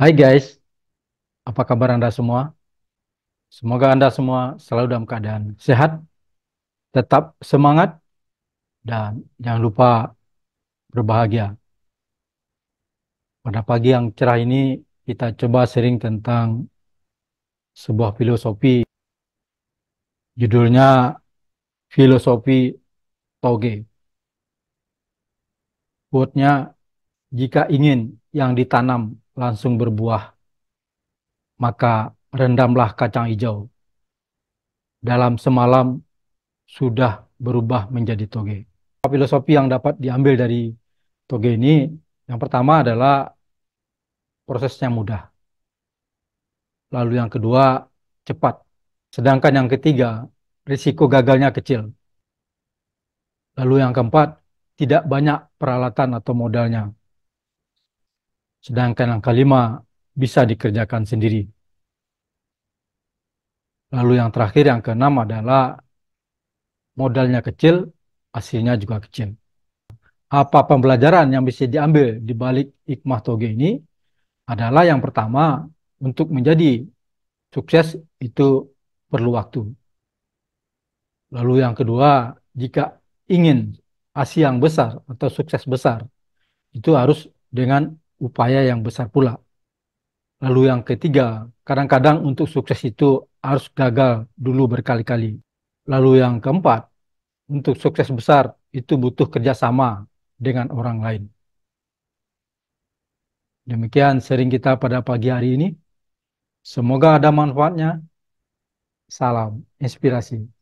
Hai guys, apa kabar Anda semua? Semoga Anda semua selalu dalam keadaan sehat, tetap semangat, dan jangan lupa berbahagia. Pada pagi yang cerah ini, kita coba sharing tentang sebuah filosofi. Judulnya Filosofi Toge. Buatnya jika ingin yang ditanam langsung berbuah. Maka rendamlah kacang hijau. Dalam semalam sudah berubah menjadi toge. Filosofi yang dapat diambil dari toge ini, yang pertama adalah prosesnya mudah. Lalu yang kedua, cepat. Sedangkan yang ketiga, risiko gagalnya kecil. Lalu yang keempat, tidak banyak peralatan atau modalnya. Sedangkan angka 5 bisa dikerjakan sendiri. Lalu yang terakhir yang keenam adalah modalnya kecil, hasilnya juga kecil. Apa pembelajaran yang bisa diambil di balik hikmah toge ini adalah yang pertama untuk menjadi sukses itu perlu waktu. Lalu yang kedua, jika ingin ASI yang besar atau sukses besar, itu harus dengan upaya yang besar pula. Lalu yang ketiga, kadang-kadang untuk sukses itu harus gagal dulu berkali-kali. Lalu yang keempat, untuk sukses besar itu butuh kerjasama dengan orang lain. Demikian sering kita pada pagi hari ini. Semoga ada manfaatnya. Salam inspirasi.